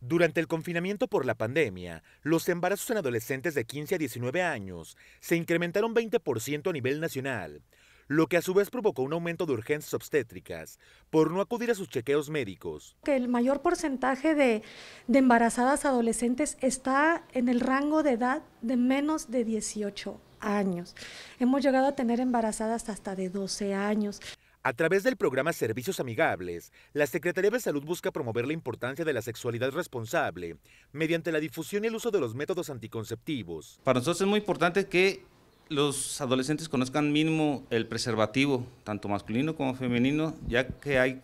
Durante el confinamiento por la pandemia, los embarazos en adolescentes de 15 a 19 años se incrementaron 20% a nivel nacional, lo que a su vez provocó un aumento de urgencias obstétricas por no acudir a sus chequeos médicos. Que el mayor porcentaje de, de embarazadas adolescentes está en el rango de edad de menos de 18 años. Hemos llegado a tener embarazadas hasta de 12 años. A través del programa Servicios Amigables, la Secretaría de Salud busca promover la importancia de la sexualidad responsable mediante la difusión y el uso de los métodos anticonceptivos. Para nosotros es muy importante que los adolescentes conozcan mínimo el preservativo, tanto masculino como femenino, ya que hay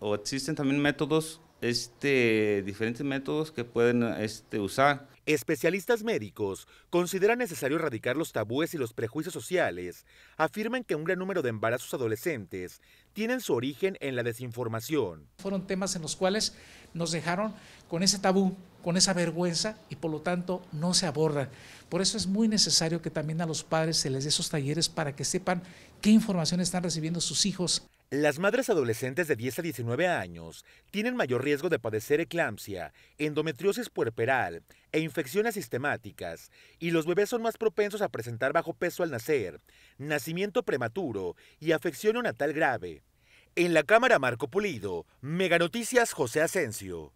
o existen también métodos este, diferentes métodos que pueden este, usar. Especialistas médicos consideran necesario erradicar los tabúes y los prejuicios sociales. Afirman que un gran número de embarazos adolescentes tienen su origen en la desinformación. Fueron temas en los cuales nos dejaron con ese tabú, con esa vergüenza y por lo tanto no se abordan. Por eso es muy necesario que también a los padres se les dé esos talleres para que sepan qué información están recibiendo sus hijos. Las madres adolescentes de 10 a 19 años tienen mayor riesgo de padecer eclampsia, endometriosis puerperal e infecciones sistemáticas, y los bebés son más propensos a presentar bajo peso al nacer, nacimiento prematuro y afección neonatal grave. En la cámara Marco Pulido, Meganoticias José Asencio.